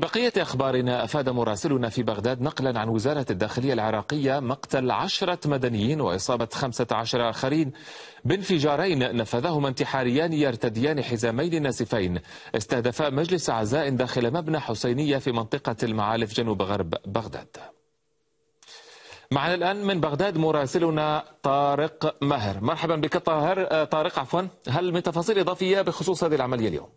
بقية أخبارنا أفاد مراسلنا في بغداد نقلا عن وزارة الداخلية العراقية مقتل عشرة مدنيين وإصابة خمسة عشر آخرين بانفجارين نفذهما انتحاريان يرتديان حزامين ناسفين استهدفا مجلس عزاء داخل مبنى حسينية في منطقة المعالف جنوب غرب بغداد معنا الآن من بغداد مراسلنا طارق ماهر مرحبا بك طاهر آه، طارق عفوا هل من تفاصيل إضافية بخصوص هذه العملية اليوم؟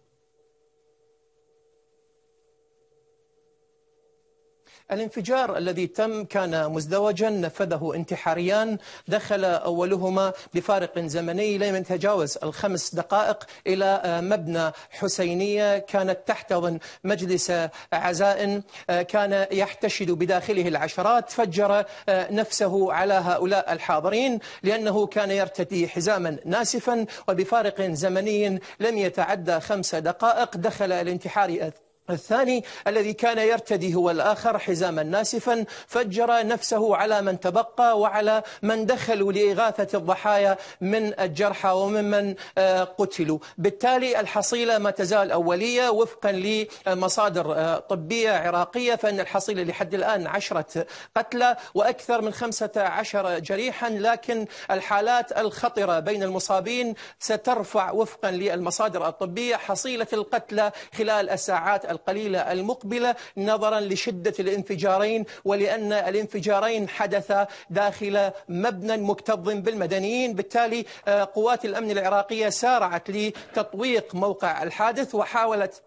الانفجار الذي تم كان مزدوجا نفذه انتحاريان دخل أولهما بفارق زمني لم يتجاوز الخمس دقائق إلى مبنى حسينية كانت تحتضن مجلس عزاء كان يحتشد بداخله العشرات فجر نفسه على هؤلاء الحاضرين لأنه كان يرتدي حزاما ناسفا وبفارق زمني لم يتعدى خمس دقائق دخل الانتحاري الثاني الذي كان يرتدي هو الآخر حزاما ناسفا فجر نفسه على من تبقى وعلى من دخلوا لإغاثة الضحايا من الجرحى وممن آه، قتلوا بالتالي الحصيلة ما تزال أولية وفقا لمصادر آه، طبية عراقية فإن الحصيلة لحد الآن عشرة قتلى وأكثر من خمسة عشر جريحا لكن الحالات الخطرة بين المصابين سترفع وفقا للمصادر الطبية حصيلة القتلى خلال الساعات القليلة المقبلة نظرا لشدة الانفجارين ولأن الانفجارين حدث داخل مبنى مكتظ بالمدنيين بالتالي آه، قوات الأمن العراقية سارعت لتطويق موقع الحادث وحاولت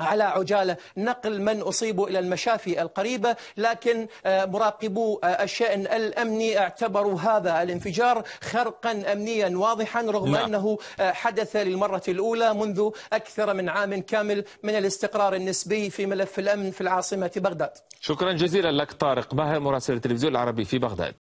على عجالة نقل من أصيبوا إلى المشافي القريبة لكن آه، مراقبو آه، الشأن الأمني اعتبروا هذا الانفجار خرقا أمنيا واضحا رغم لا. نعم. أنه آه، حدث للمرة الأولى منذ أكثر من عام كامل من الاستقرار النسبي في ملف الأمن في العاصمة بغداد شكرا جزيلا لك طارق ماهر مراسل التلفزيون العربي في بغداد